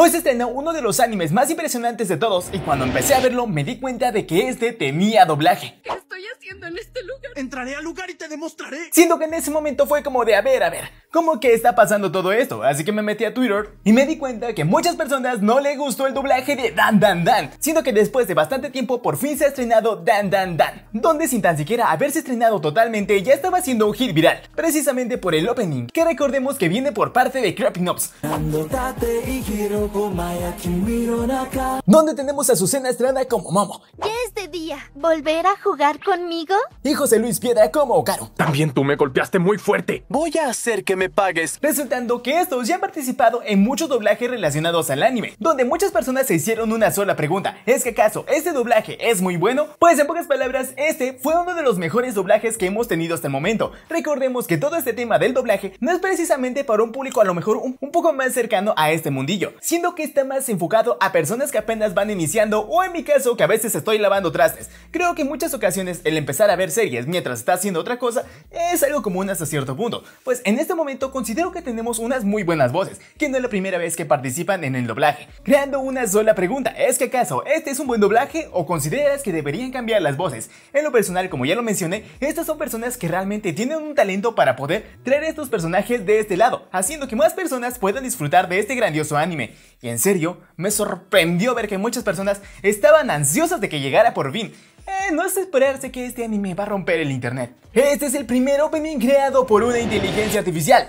Hoy se estrenó uno de los animes más impresionantes de todos y cuando empecé a verlo me di cuenta de que este tenía doblaje. ¿Qué estoy haciendo en este lugar? Entraré al lugar y te demostraré. Siento que en ese momento fue como de, a ver, a ver, ¿Cómo que está pasando todo esto, así que me metí a Twitter y me di cuenta que muchas personas no le gustó el doblaje de Dan Dan Dan, siendo que después de bastante tiempo por fin se ha estrenado Dan Dan Dan, donde sin tan siquiera haberse estrenado totalmente ya estaba siendo un hit viral, precisamente por el opening, que recordemos que viene por parte de Crapping Ops Donde tenemos a Susana Estrada como Momo. ¿Qué es de día? ¿Volver a jugar conmigo? Y José Luis Piedra como Caro. También tú me golpeaste muy fuerte. Voy a hacer que me pagues, resultando que estos ya han participado en muchos doblajes relacionados al anime, donde muchas personas se hicieron una sola pregunta, ¿es que acaso este doblaje es muy bueno? Pues en pocas palabras, este fue uno de los mejores doblajes que hemos tenido hasta el momento. Recordemos que todo este tema del doblaje no es precisamente para un público a lo mejor un, poco más cercano a este mundillo, siendo que está más enfocado a personas que apenas van iniciando o en mi caso que a veces estoy lavando trastes. Creo que en muchas ocasiones el empezar a ver series mientras está haciendo otra cosa es algo común hasta cierto punto, pues en este momento considero que tenemos unas muy buenas voces, que no es la primera vez que participan en el doblaje. Creando una sola pregunta, ¿es que acaso este es un buen doblaje o consideras que deberían cambiar las voces? En lo personal, como ya lo mencioné, estas son personas que realmente tienen un talento para poder traer estos personajes de este lado, haciendo que más personas puedan disfrutar de este grandioso anime. Y en serio, me sorprendió ver que muchas personas estaban ansiosas de que llegara por fin. Eh, no es esperarse que este anime va a romper el internet. Este es el primer opening creado por una inteligencia artificial.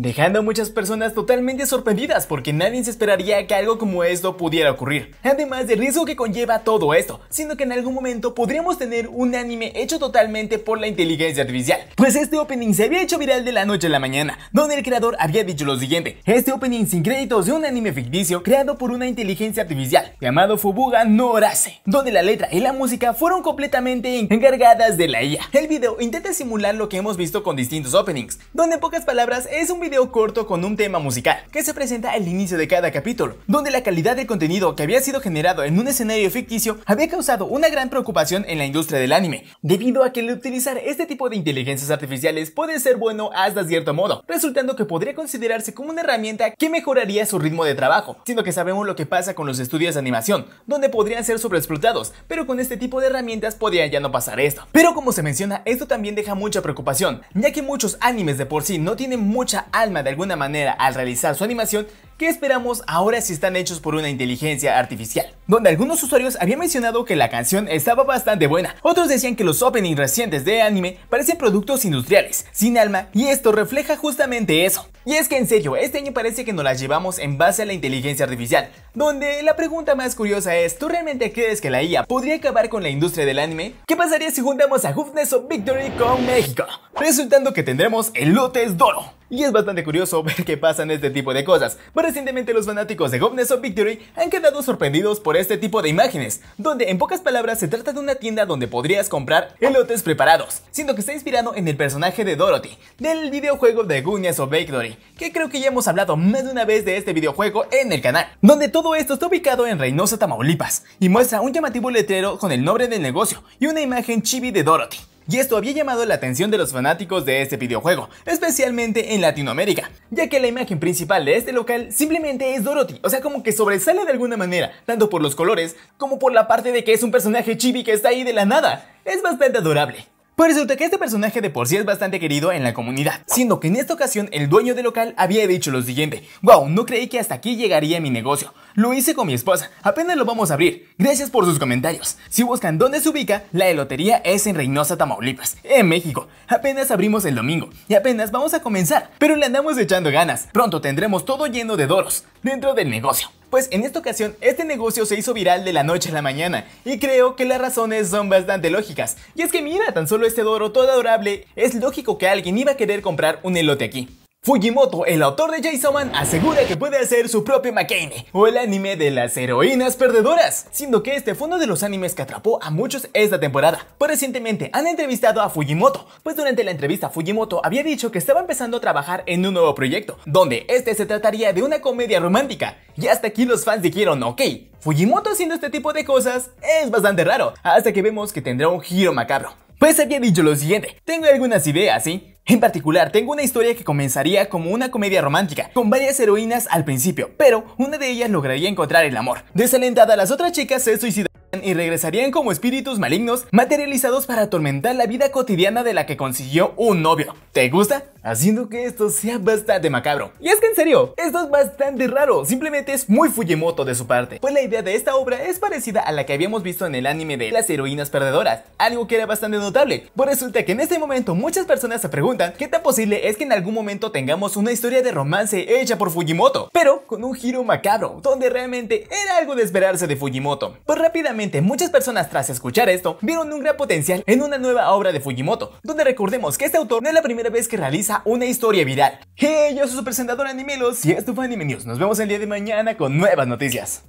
dejando a muchas personas totalmente sorprendidas porque nadie se esperaría que algo como esto pudiera ocurrir. Además del riesgo que conlleva todo esto, sino que en algún momento podríamos tener un anime hecho totalmente por la inteligencia artificial. Pues este opening se había hecho viral de la noche a la mañana, donde el creador había dicho lo siguiente, este opening sin créditos de un anime ficticio creado por una inteligencia artificial llamado Fubuga no donde la letra y la música fueron completamente encargadas de la IA. El video intenta simular lo que hemos visto con distintos openings, donde en pocas palabras es un video corto con un tema musical que se presenta al inicio de cada capítulo, donde la calidad del contenido que había sido generado en un escenario ficticio había causado una gran preocupación en la industria del anime, debido a que el utilizar este tipo de inteligencias artificiales puede ser bueno hasta cierto modo, resultando que podría considerarse como una herramienta que mejoraría su ritmo de trabajo, siendo que sabemos lo que pasa con los estudios de animación, donde podrían ser sobreexplotados, pero con este tipo de herramientas podría ya no pasar esto. Pero como se menciona, esto también deja mucha preocupación, ya que muchos animes de por sí no tienen mucha alma de alguna manera al realizar su animación, ¿Qué esperamos ahora si están hechos por una inteligencia artificial? Donde algunos usuarios habían mencionado que la canción estaba bastante buena, otros decían que los openings recientes de anime parecen productos industriales, sin alma, y esto refleja justamente eso. Y es que en serio, este año parece que nos las llevamos en base a la inteligencia artificial, donde la pregunta más curiosa es, ¿tú realmente crees que la IA podría acabar con la industria del anime? ¿Qué pasaría si juntamos a Hoofness of Victory con México? Resultando que tendremos el Lotes d'oro. Y es bastante curioso ver que pasan este tipo de cosas, recientemente los fanáticos de Goblins of Victory han quedado sorprendidos por este tipo de imágenes, donde en pocas palabras se trata de una tienda donde podrías comprar elotes preparados, siendo que está inspirado en el personaje de Dorothy, del videojuego de Goodness of Victory, que creo que ya hemos hablado más de una vez de este videojuego en el canal, donde todo esto está ubicado en Reynosa, Tamaulipas, y muestra un llamativo letrero con el nombre del negocio y una imagen chibi de Dorothy y esto había llamado la atención de los fanáticos de este videojuego, especialmente en Latinoamérica, ya que la imagen principal de este local simplemente es Dorothy, o sea como que sobresale de alguna manera, tanto por los colores como por la parte de que es un personaje chibi que está ahí de la nada. Es bastante adorable. Pues resulta que este personaje de por sí es bastante querido en la comunidad, siendo que en esta ocasión el dueño del local había dicho lo siguiente, wow, no creí que hasta aquí llegaría mi negocio, lo hice con mi esposa, apenas lo vamos a abrir, gracias por sus comentarios. Si buscan dónde se ubica, la elotería es en Reynosa, Tamaulipas, en México, apenas abrimos el domingo y apenas vamos a comenzar, pero le andamos echando ganas, pronto tendremos todo lleno de doros dentro del negocio. Pues en esta ocasión este negocio se hizo viral de la noche a la mañana y creo que las razones son bastante lógicas. Y es que mira, tan solo este doro todo adorable, es lógico que alguien iba a querer comprar un elote aquí. Fujimoto, el autor de Jason Man, asegura que puede hacer su propio Makeine, o el anime de las heroínas perdedoras, siendo que este fue uno de los animes que atrapó a muchos esta temporada. Pues recientemente han entrevistado a Fujimoto, pues durante la entrevista Fujimoto había dicho que estaba empezando a trabajar en un nuevo proyecto, donde este se trataría de una comedia romántica, y hasta aquí los fans dijeron, ok, Fujimoto haciendo este tipo de cosas es bastante raro, hasta que vemos que tendrá un giro macabro. Pues había dicho lo siguiente, tengo algunas ideas, ¿sí? En particular, tengo una historia que comenzaría como una comedia romántica, con varias heroínas al principio, pero una de ellas lograría encontrar el amor. Desalentada, las otras chicas se suicidaron y regresarían como espíritus malignos materializados para atormentar la vida cotidiana de la que consiguió un novio. ¿Te gusta? Haciendo que esto sea bastante macabro. Y es que en serio, esto es bastante raro, simplemente es muy Fujimoto de su parte, pues la idea de esta obra es parecida a la que habíamos visto en el anime de Las heroínas perdedoras, algo que era bastante notable, pues resulta que en este momento muchas personas se preguntan qué tan posible es que en algún momento tengamos una historia de romance hecha por Fujimoto, pero con un giro macabro, donde realmente era algo de esperarse de Fujimoto. Pues rápidamente muchas personas tras escuchar esto vieron un gran potencial en una nueva obra de Fujimoto, donde recordemos que este autor no es la primera vez que realiza una historia viral. Hey, yo soy su presentador Animelos y esto fue Anime Nos vemos el día de mañana con nuevas noticias.